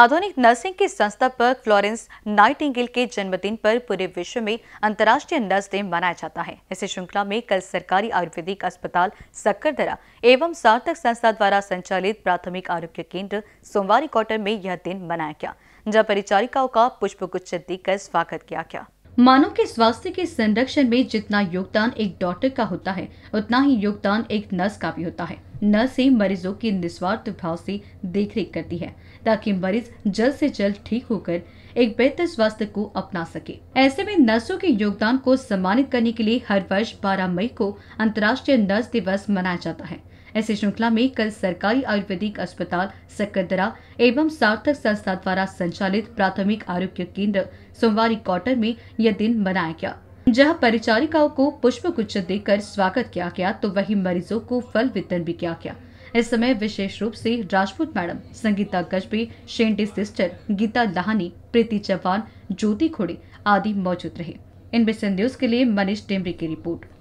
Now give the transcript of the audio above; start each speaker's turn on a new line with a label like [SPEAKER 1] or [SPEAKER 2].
[SPEAKER 1] आधुनिक नर्सिंग के संस्थापक फ्लोरेंस नाइटिंगेल के जन्मदिन पर पूरे विश्व में अंतर्राष्ट्रीय नर्स डे मनाया जाता है इसी श्रृंखला में कल सरकारी आयुर्वेदिक अस्पताल सक्करदरा एवं सार्थक संस्था द्वारा संचालित प्राथमिक आरोग्य केंद्र सोमवारी क्वार्टर में यह दिन मनाया गया जहाँ परिचारिकाओं का पुष्पगुच्छ देकर स्वागत किया गया मानव के स्वास्थ्य के संरक्षण में जितना योगदान एक डॉक्टर का होता है उतना ही योगदान एक नर्स का भी होता है नर्स ही मरीजों की निस्वार्थ भाव से देखरेख करती है ताकि मरीज जल्द से जल्द ठीक होकर एक बेहतर स्वास्थ्य को अपना सके ऐसे में नर्सों के योगदान को सम्मानित करने के लिए हर वर्ष 12 मई को अंतर्राष्ट्रीय नर्स दिवस मनाया जाता है ऐसी श्रृंखला में कल सरकारी आयुर्वेदिक अस्पताल सक्करदरा एवं सार्थक संस्था द्वारा संचालित प्राथमिक आरोग्य केंद्र सोमवार क्वार्टर में यह दिन मनाया गया जहां परिचारिकाओं को पुष्प गुच्छ देकर स्वागत किया गया तो वहीं मरीजों को फल वितरण भी किया गया इस समय विशेष रूप से राजपूत मैडम संगीता गजबे शेंडी सिस्टर गीता लहानी प्रीति चौहान ज्योति खोड़े आदि मौजूद रहे इनमें न्यूज के लिए मनीष टेमरी की रिपोर्ट